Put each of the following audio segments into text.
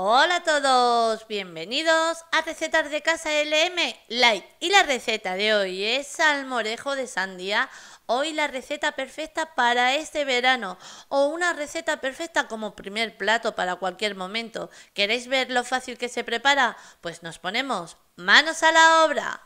Hola a todos, bienvenidos a Recetas de Casa LM Light. Y la receta de hoy es salmorejo de sandía. Hoy la receta perfecta para este verano o una receta perfecta como primer plato para cualquier momento. ¿Queréis ver lo fácil que se prepara? Pues nos ponemos manos a la obra.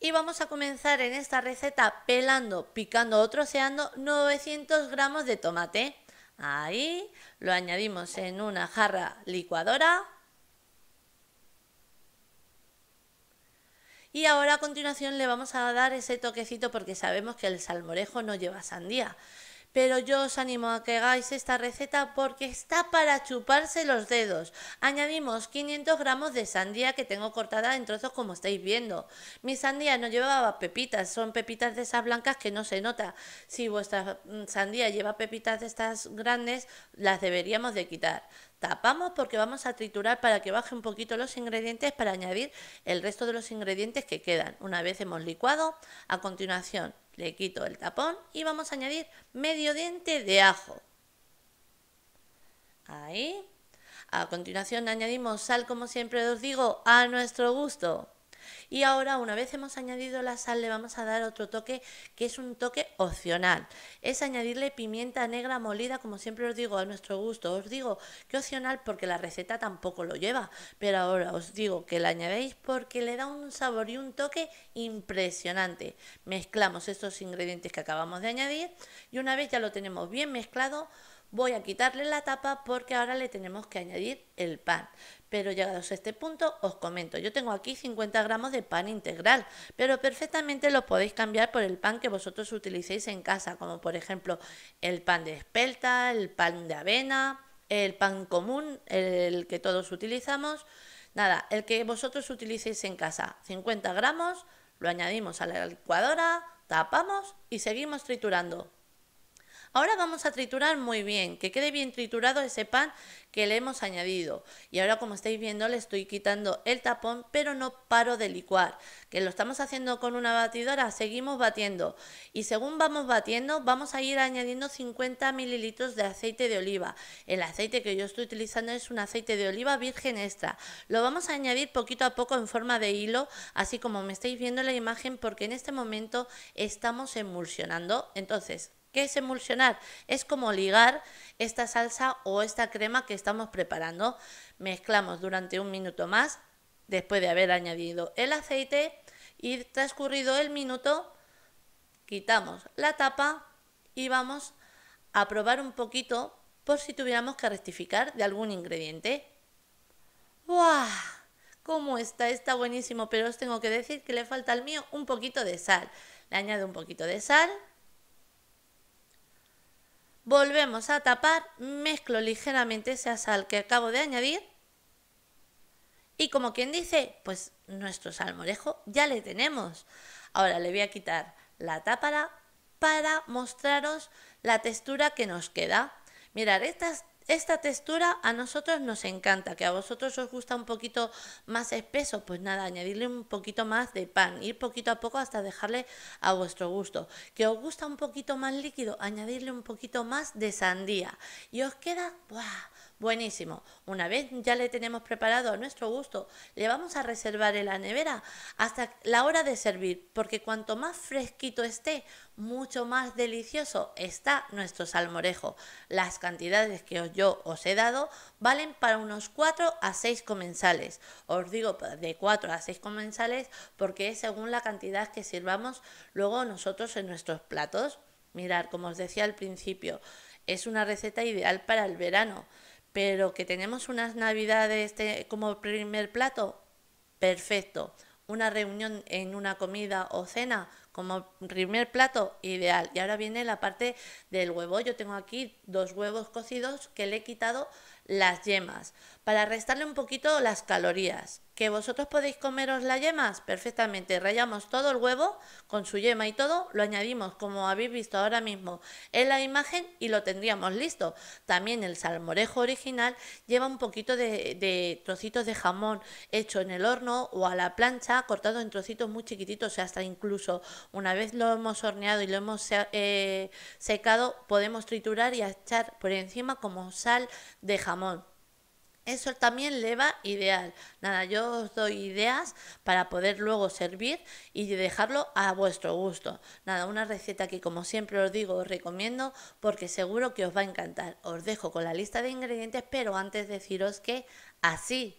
Y vamos a comenzar en esta receta pelando, picando o troceando 900 gramos de tomate. Ahí lo añadimos en una jarra licuadora. Y ahora a continuación le vamos a dar ese toquecito porque sabemos que el salmorejo no lleva sandía pero yo os animo a que hagáis esta receta porque está para chuparse los dedos. Añadimos 500 gramos de sandía que tengo cortada en trozos como estáis viendo. Mi sandía no llevaba pepitas, son pepitas de esas blancas que no se nota. Si vuestra mm, sandía lleva pepitas de estas grandes, las deberíamos de quitar. Tapamos porque vamos a triturar para que baje un poquito los ingredientes para añadir el resto de los ingredientes que quedan. Una vez hemos licuado, a continuación le quito el tapón y vamos a añadir medio diente de ajo. Ahí. A continuación añadimos sal, como siempre os digo, a nuestro gusto. Y ahora, una vez hemos añadido la sal, le vamos a dar otro toque, que es un toque opcional. Es añadirle pimienta negra molida, como siempre os digo, a nuestro gusto. Os digo que opcional porque la receta tampoco lo lleva, pero ahora os digo que la añadéis porque le da un sabor y un toque impresionante. Mezclamos estos ingredientes que acabamos de añadir y una vez ya lo tenemos bien mezclado, Voy a quitarle la tapa porque ahora le tenemos que añadir el pan. Pero llegados a este punto os comento, yo tengo aquí 50 gramos de pan integral, pero perfectamente lo podéis cambiar por el pan que vosotros utilicéis en casa, como por ejemplo el pan de espelta, el pan de avena, el pan común, el que todos utilizamos. Nada, el que vosotros utilicéis en casa, 50 gramos, lo añadimos a la licuadora, tapamos y seguimos triturando. Ahora vamos a triturar muy bien, que quede bien triturado ese pan que le hemos añadido. Y ahora como estáis viendo le estoy quitando el tapón, pero no paro de licuar. Que lo estamos haciendo con una batidora, seguimos batiendo. Y según vamos batiendo, vamos a ir añadiendo 50 mililitros de aceite de oliva. El aceite que yo estoy utilizando es un aceite de oliva virgen extra. Lo vamos a añadir poquito a poco en forma de hilo, así como me estáis viendo en la imagen, porque en este momento estamos emulsionando. Entonces, ¿Qué es emulsionar? Es como ligar esta salsa o esta crema que estamos preparando. Mezclamos durante un minuto más, después de haber añadido el aceite y transcurrido el minuto, quitamos la tapa y vamos a probar un poquito por si tuviéramos que rectificar de algún ingrediente. ¡Buah! ¿Cómo está? Está buenísimo, pero os tengo que decir que le falta al mío un poquito de sal. Le añado un poquito de sal Volvemos a tapar, mezclo ligeramente esa sal que acabo de añadir y como quien dice, pues nuestro salmorejo ya le tenemos. Ahora le voy a quitar la tápara para mostraros la textura que nos queda. Mirad, estas esta textura a nosotros nos encanta, que a vosotros os gusta un poquito más espeso, pues nada, añadirle un poquito más de pan, ir poquito a poco hasta dejarle a vuestro gusto. Que os gusta un poquito más líquido, añadirle un poquito más de sandía y os queda buenísimo. Una vez ya le tenemos preparado a nuestro gusto, le vamos a reservar en la nevera hasta la hora de servir, porque cuanto más fresquito esté, mucho más delicioso está nuestro salmorejo. Las cantidades que os os he dado valen para unos 4 a 6 comensales. Os digo de 4 a 6 comensales porque es según la cantidad que sirvamos luego nosotros en nuestros platos. Mirar, como os decía al principio, es una receta ideal para el verano, pero que tenemos unas navidades como primer plato, perfecto. Una reunión en una comida o cena, como primer plato ideal. Y ahora viene la parte del huevo. Yo tengo aquí dos huevos cocidos que le he quitado las yemas para restarle un poquito las calorías. Que vosotros podéis comeros las yemas perfectamente. Rayamos todo el huevo con su yema y todo, lo añadimos como habéis visto ahora mismo en la imagen y lo tendríamos listo. También el salmorejo original lleva un poquito de, de trocitos de jamón hecho en el horno o a la plancha, cortado en trocitos muy chiquititos, o sea, hasta incluso una vez lo hemos horneado y lo hemos eh, secado, podemos triturar y echar por encima como sal de jamón. Eso también le va ideal. Nada, yo os doy ideas para poder luego servir y dejarlo a vuestro gusto. Nada, una receta que como siempre os digo, os recomiendo porque seguro que os va a encantar. Os dejo con la lista de ingredientes, pero antes deciros que así